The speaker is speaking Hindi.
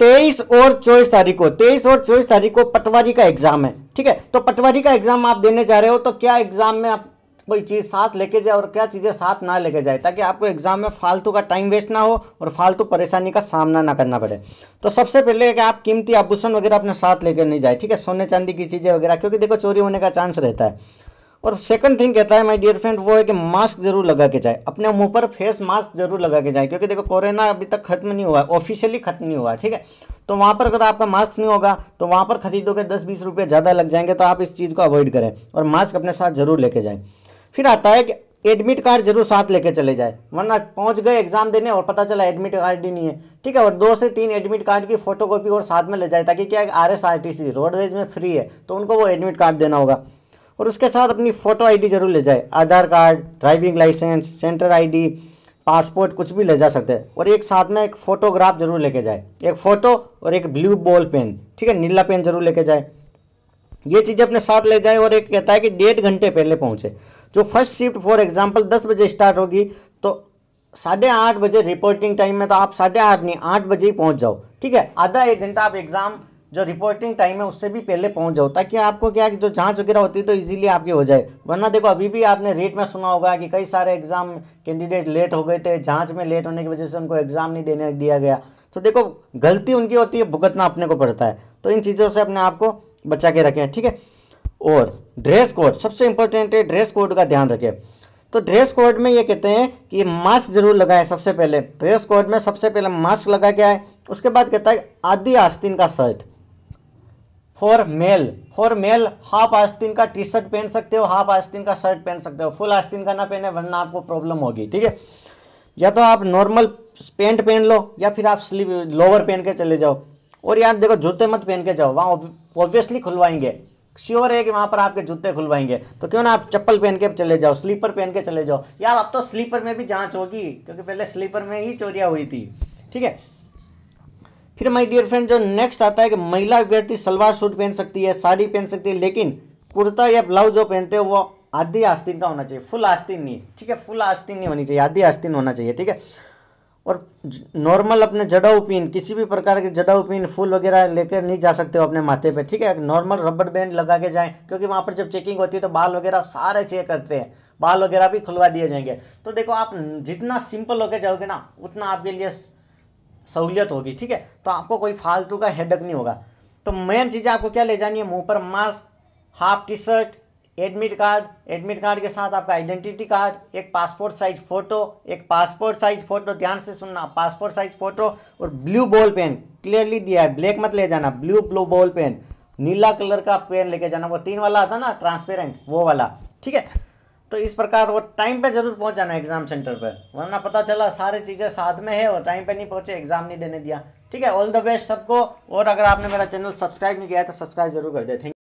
तेईस और चौबीस तारीख को तेईस और चौबीस तारीख को पटवारी का एग्जाम है ठीक है तो पटवारी का एग्जाम आप देने जा रहे हो तो क्या एग्जाम में आप कोई चीज़ साथ लेके जाए और क्या चीज़ें साथ ना लेके जाए ताकि आपको एग्जाम में फालतू का टाइम वेस्ट ना हो और फालतू परेशानी का सामना ना करना पड़े तो सबसे पहले कि आप कीमती आभूषण वगैरह अपने साथ लेकर नहीं जाए ठीक है सोने चांदी की चीज़ें वगैरह क्योंकि देखो चोरी होने का चांस रहता है और सेकंड थिंग कहता है माय डियर फ्रेंड वो है कि मास्क जरूर लगा के जाए अपने मुंह पर फेस मास्क जरूर लगा के जाए क्योंकि देखो कोरोना अभी तक खत्म नहीं हुआ है ऑफिशियली खत्म नहीं हुआ है ठीक है तो वहाँ पर अगर आपका मास्क नहीं होगा तो वहाँ पर खरीदोगे दस बीस रुपये ज़्यादा लग जाएंगे तो आप इस चीज़ को अवॉइड करें और मास्क अपने साथ जरूर लेके जाएँ फिर आता है कि एडमिट कार्ड जरूर साथ लेके चले जाए वरना पहुंच गए एग्जाम देने और पता चला एडमिट कार्ड ही नहीं है ठीक है और दो से तीन एडमिट कार्ड की फोटोकॉपी और साथ में ले जाए ताकि क्या R S R T C roadways में फ्री है तो उनको वो एडमिट कार्ड देना होगा और उसके साथ अपनी फ़ोटो आईडी जरूर ले जाए Aadhaar card driving licence centre ID passport कुछ भी ले जा सकते हैं और एक साथ में एक फ़ोटोग्राफ जरूर लेके जाए एक फ़ोटो और एक ब्लू बॉल पेन ठीक है नीला पेन जरूर लेके जाए ये चीज़ें अपने साथ ले जाए और एक कहता है कि डेढ़ घंटे पहले पहुँचे जो फर्स्ट शिफ्ट फॉर एग्जाम्पल दस बजे स्टार्ट होगी तो साढ़े आठ बजे रिपोर्टिंग टाइम में तो आप साढ़े आठ नहीं आठ बजे ही पहुँच जाओ ठीक है आधा एक घंटा आप एग्ज़ाम जो रिपोर्टिंग टाइम है उससे भी पहले पहुंच जाओ ताकि आपको क्या जो जांच वगैरह होती है तो इजीली आपकी हो जाए वरना देखो अभी भी आपने रेट में सुना होगा कि कई सारे एग्ज़ाम कैंडिडेट लेट हो गए थे जांच में लेट होने की वजह से उनको एग्ज़ाम नहीं देने दिया गया तो देखो गलती उनकी होती है भुगतना अपने को पड़ता है तो इन चीज़ों से अपने आप को बचा के रखें ठीक है और ड्रेस कोड सबसे इंपॉर्टेंट है ड्रेस कोड का ध्यान रखें तो ड्रेस कोड में ये कहते हैं कि मास्क जरूर लगाएं सबसे पहले ड्रेस कोड में सबसे पहले मास्क लगा के आए उसके बाद कहता है आधी आस्तीन का shirt for male for male half आस्तीन का टी शर्ट पहन सकते हो हाफ आस्तीन का शर्ट पहन सकते हो फुल आस्तीन का ना पहने वरना आपको प्रॉब्लम होगी ठीक है या तो आप नॉर्मल पेंट पहन लो या फिर आप स्लीव लोअर पहन के चले जाओ और यार देखो जूते मत पहन के जाओ वहाँ ऑब्वियसली खुलवाएंगे श्योर है कि वहाँ पर आपके जूते खुलवाएंगे तो क्यों ना आप चप्पल पहन के चले जाओ स्लीपर पहन के चले जाओ यार अब तो स्लीपर में भी जांच होगी क्योंकि पहले स्लीपर में ही चोरियाँ हुई थी ठीक है फिर माई डियर फ्रेंड जो नेक्स्ट आता है कि महिला अभ्यर्थी सलवार सूट पहन सकती है साड़ी पहन सकती है लेकिन कुर्ता या ब्लाउज जो पहनते हैं वो आधी आस्तीन का होना चाहिए फुल आस्तीन नहीं ठीक है फुल आस्तीन नहीं होनी चाहिए आधी आस्तीन होना चाहिए ठीक है और नॉर्मल अपने जड़ाऊ पिन किसी भी प्रकार के जड़ाऊ पिन फूल वगैरह लेकर नहीं जा सकते हो अपने माथे पे ठीक है नॉर्मल रबड़ बैंड लगा के जाएं क्योंकि वहाँ पर जब चेकिंग होती है तो बाल वगैरह सारे चेक करते हैं बाल वगैरह भी खुलवा दिए जाएंगे तो देखो आप जितना सिंपल होके जाओगे ना उतना आपके लिए सहूलियत होगी ठीक है तो आपको कोई फालतू का हेडक नहीं होगा तो मेन चीज़ें आपको क्या ले जानी है मुंह पर mask half T shirt admit card admit card के साथ आपका आइडेंटिटी कार्ड एक पासपोर्ट साइज फ़ोटो एक पासपोर्ट साइज फ़ोटो ध्यान से सुनना पासपोर्ट साइज फ़ोटो और ब्लू बॉल पेन क्लियरली दिया है ब्लैक मत ले जाना ब्लू ब्लू बॉल पेन नीला कलर का पेन लेके जाना वो तीन वाला आता ना ट्रांसपेरेंट वो वाला ठीक है तो इस प्रकार वो टाइम पे ज़रूर पहुंच जाना एग्ज़ाम सेंटर पर वरना पता चला सारी चीज़ें साथ में है और टाइम पे नहीं पहुंचे एग्ज़ाम नहीं देने दिया ठीक है ऑल द बेस्ट सबको और अगर आपने मेरा चैनल सब्सक्राइब नहीं किया है तो सब्सक्राइब जरूर कर दे थैंक